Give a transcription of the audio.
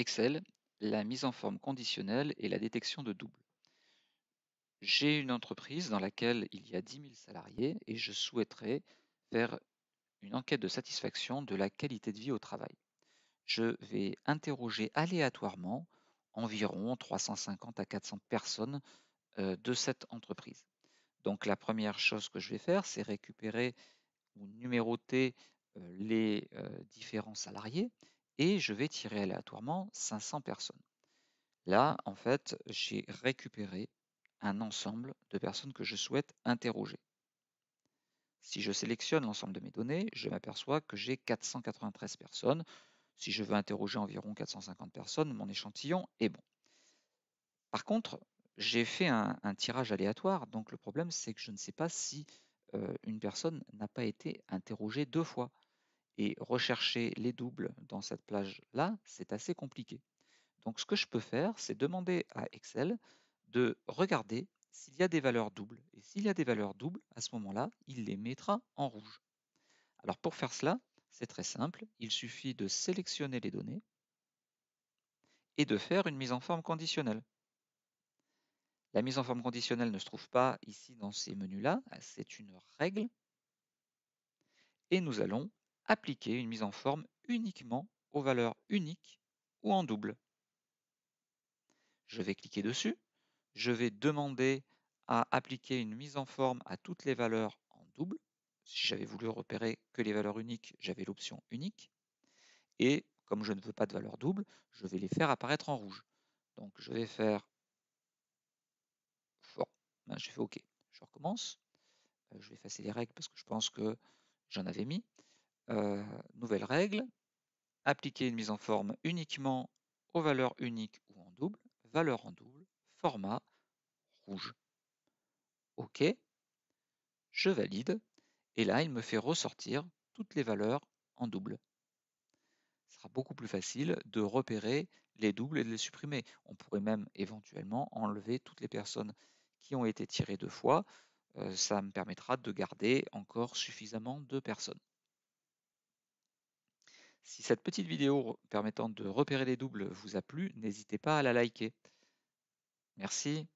Excel, la mise en forme conditionnelle et la détection de doubles. J'ai une entreprise dans laquelle il y a 10 000 salariés et je souhaiterais faire une enquête de satisfaction de la qualité de vie au travail. Je vais interroger aléatoirement environ 350 à 400 personnes euh, de cette entreprise. Donc la première chose que je vais faire, c'est récupérer ou numéroter euh, les euh, différents salariés et je vais tirer aléatoirement 500 personnes. Là, en fait, j'ai récupéré un ensemble de personnes que je souhaite interroger. Si je sélectionne l'ensemble de mes données, je m'aperçois que j'ai 493 personnes. Si je veux interroger environ 450 personnes, mon échantillon est bon. Par contre, j'ai fait un, tirage aléatoire, donc le problème c'est que je ne sais pas si euh, une personne n'a pas été interrogée deux fois. Et rechercher les doubles dans cette plage-là, c'est assez compliqué. Donc ce que je peux faire, c'est demander à Excel de regarder s'il y a des valeurs doubles. Et s'il y a des valeurs doubles, à ce moment-là, il les mettra en rouge. Alors pour faire cela, c'est très simple. Il suffit de sélectionner les données et de faire une mise en forme conditionnelle. La mise en forme conditionnelle ne se trouve pas ici dans ces menus-là, c'est une règle. Et nous allons appliquer une mise en forme uniquement aux valeurs uniques ou en double. Je vais cliquer dessus, je vais demander à appliquer une mise en forme à toutes les valeurs en double. Si j'avais voulu repérer que les valeurs uniques, j'avais l'option unique. Et comme je ne veux pas de valeurs doubles, je vais les faire apparaître en rouge. Donc je vais faire fort. Ben, je fais OK. Je recommence. Euh, je vais effacer les règles parce que je pense que j'en avais mis. Euh, nouvelle règle, appliquer une mise en forme uniquement aux valeurs uniques ou en double, valeur en double, format rouge. OK, je valide, et là il me fait ressortir toutes les valeurs en double. Ce sera beaucoup plus facile de repérer les doubles et de les supprimer. On pourrait même éventuellement enlever toutes les personnes qui ont été tirées deux fois. Euh, ça me permettra de garder encore suffisamment de personnes. Si cette petite vidéo permettant de repérer les doubles vous a plu, n'hésitez pas à la liker. Merci.